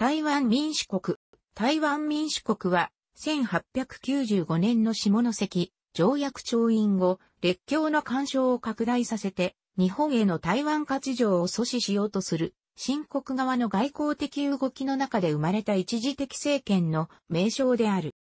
台湾民主国。台湾民主国は、1895年の下関条約調印後、列強の干渉を拡大させて、日本への台湾割譲を阻止しようとする、新国側の外交的動きの中で生まれた一時的政権の名称である。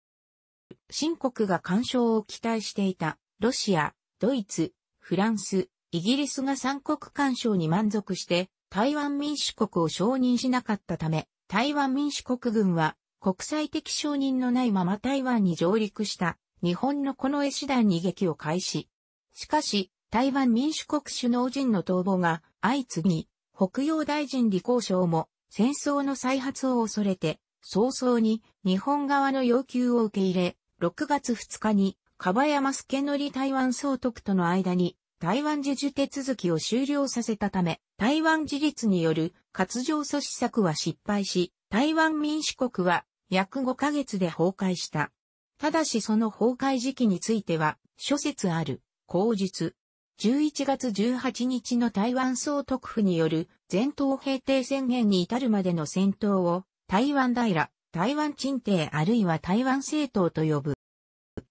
新国が干渉を期待していた、ロシア、ドイツ、フランス、イギリスが三国干渉に満足して、台湾民主国を承認しなかったため、台湾民主国軍は国際的承認のないまま台湾に上陸した日本のこの絵師団に撃を開始。しかし、台湾民主国首脳陣の逃亡が相次ぎ、北洋大臣李光省も戦争の再発を恐れて、早々に日本側の要求を受け入れ、6月2日に、かばやますけのり台湾総督との間に台湾自主手続きを終了させたため、台湾自立による活上阻止策は失敗し、台湾民主国は約5ヶ月で崩壊した。ただしその崩壊時期については、諸説ある、口述。11月18日の台湾総督府による全島平定宣言に至るまでの戦闘を、台湾平、台湾鎮帝あるいは台湾政党と呼ぶ。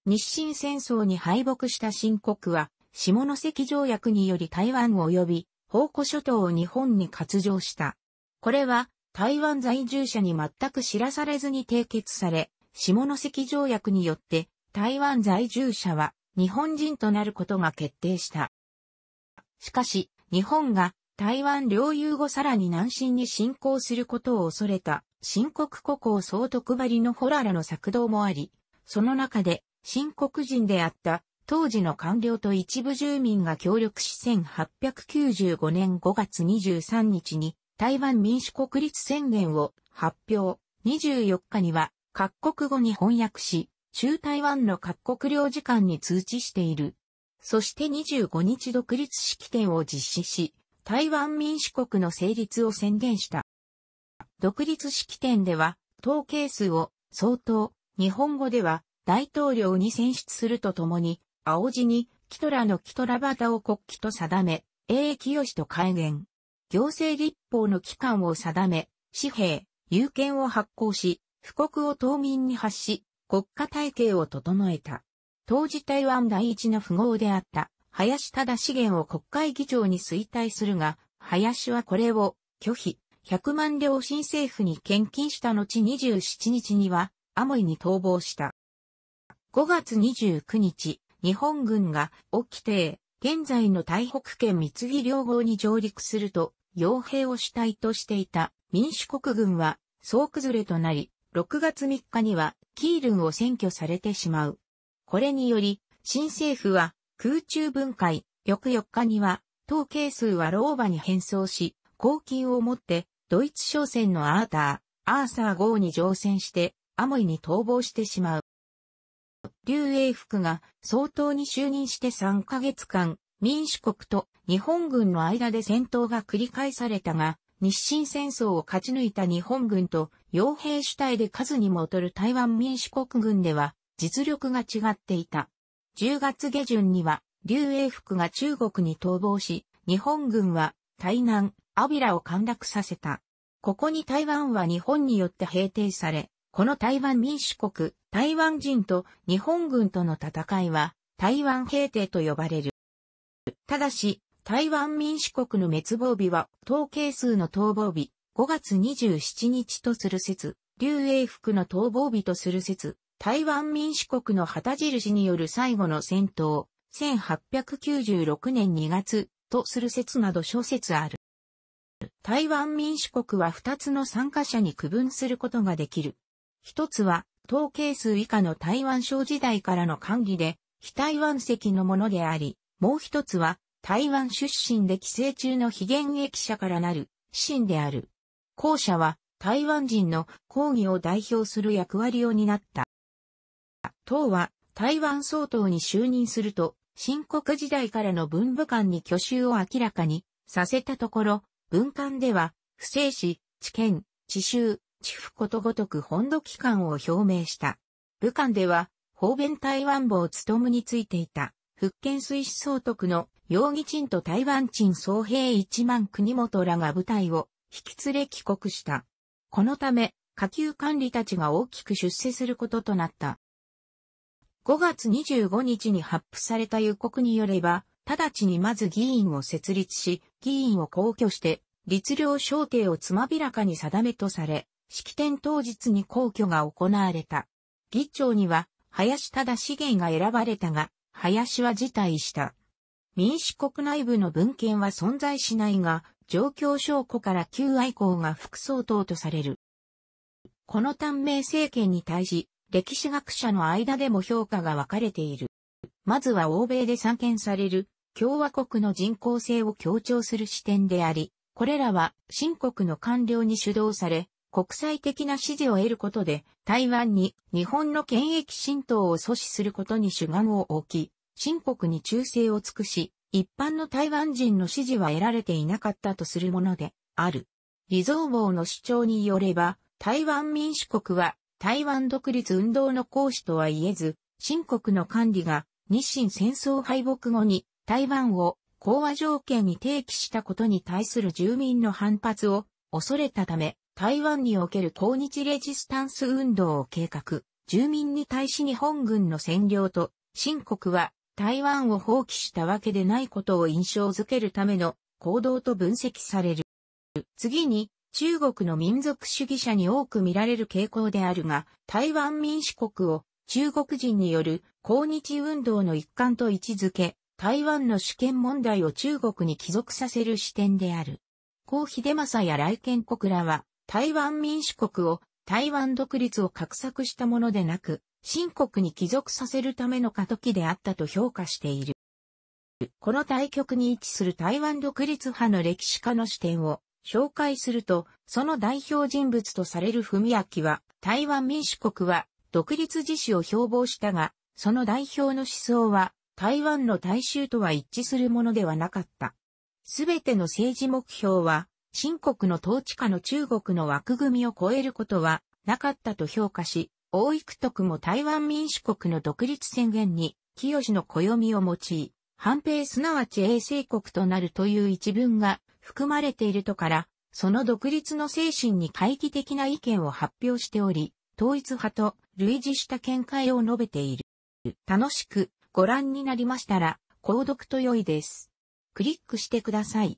日清戦争に敗北した新国は、下関条約により台湾及び宝庫諸島を日本に割譲した。これは台湾在住者に全く知らされずに締結され、下関条約によって台湾在住者は日本人となることが決定した。しかし、日本が台湾領有後さらに南進に侵攻することを恐れた、新国国王総督張りのホララの策動もあり、その中で、新国人であった当時の官僚と一部住民が協力し1895年5月23日に台湾民主国立宣言を発表。24日には各国語に翻訳し、中台湾の各国領事館に通知している。そして25日独立式典を実施し、台湾民主国の成立を宣言した。独立式典では、統計数を、相当、日本語では、大統領に選出するとともに、青字に、キトラのキトラバタを国旗と定め、英清と改元。行政立法の機関を定め、紙幣、有権を発行し、布告を島民に発し、国家体系を整えた。当時台湾第一の富豪であった、林忠資源を国会議長に衰退するが、林はこれを拒否、100万両新政府に献金した後27日には、アモイに逃亡した。5月29日、日本軍が起きて、現在の台北県三木両方に上陸すると、傭兵を主体としていた民主国軍は総崩れとなり、6月3日にはキールンを占拠されてしまう。これにより、新政府は空中分解、翌4日には、統計数は老婆に変装し、公金を持って、ドイツ商船のアーター、アーサー号に乗船して、アモイに逃亡してしまう。劉英福が総統に就任して3ヶ月間、民主国と日本軍の間で戦闘が繰り返されたが、日清戦争を勝ち抜いた日本軍と傭兵主体で数にも劣る台湾民主国軍では実力が違っていた。10月下旬には、劉英福が中国に逃亡し、日本軍は台南、アビラを陥落させた。ここに台湾は日本によって平定され、この台湾民主国、台湾人と日本軍との戦いは、台湾平定と呼ばれる。ただし、台湾民主国の滅亡日は、統計数の逃亡日、5月27日とする説、劉英福の逃亡日とする説、台湾民主国の旗印による最後の戦闘、1896年2月とする説など諸説ある。台湾民主国は2つの参加者に区分することができる。一つは、統計数以下の台湾省時代からの管理で、非台湾籍のものであり、もう一つは、台湾出身で寄生中の非現役者からなる、神である。後者は、台湾人の抗議を代表する役割を担った。党は、台湾総統に就任すると、新国時代からの文武官に挙手を明らかにさせたところ、文官では、不正史、知見、知衆、地府ことごとく本土機関を表明した。武漢では、方便台湾坊務についていた、福建水師総督の容義鎮と台湾鎮総兵一万国元らが部隊を引き連れ帰国した。このため、下級管理たちが大きく出世することとなった。5月25日に発布された予告によれば、直ちにまず議員を設立し、議員を公挙して、律令省定をつまびらかに定めとされ、式典当日に皇居が行われた。議長には、林忠源が選ばれたが、林は辞退した。民主国内部の文献は存在しないが、状況証拠から旧愛好が副総統とされる。この短命政権に対し、歴史学者の間でも評価が分かれている。まずは欧米で散見される共和国の人口性を強調する視点であり、これらは新国の官僚に主導され、国際的な支持を得ることで、台湾に日本の権益浸透を阻止することに主眼を置き、新国に忠誠を尽くし、一般の台湾人の支持は得られていなかったとするものである。李蔵坊の主張によれば、台湾民主国は台湾独立運動の行使とは言えず、新国の管理が日清戦争敗北後に台湾を講和条件に提起したことに対する住民の反発を恐れたため、台湾における抗日レジスタンス運動を計画、住民に対し日本軍の占領と、新国は台湾を放棄したわけでないことを印象づけるための行動と分析される。次に、中国の民族主義者に多く見られる傾向であるが、台湾民主国を中国人による抗日運動の一環と位置づけ、台湾の主権問題を中国に帰属させる視点である。高秀正や来県国らは、台湾民主国を台湾独立を画策したものでなく、新国に帰属させるための過渡期であったと評価している。この対局に位置する台湾独立派の歴史家の視点を紹介すると、その代表人物とされる文明は、台湾民主国は独立自主を標榜したが、その代表の思想は台湾の大衆とは一致するものではなかった。すべての政治目標は新国の統治下の中国の枠組みを超えることはなかったと評価し、大幾徳も台湾民主国の独立宣言に、清の暦を用い、反米すなわち衛生国となるという一文が含まれているとから、その独立の精神に懐疑的な意見を発表しており、統一派と類似した見解を述べている。楽しくご覧になりましたら、購読と良いです。クリックしてください。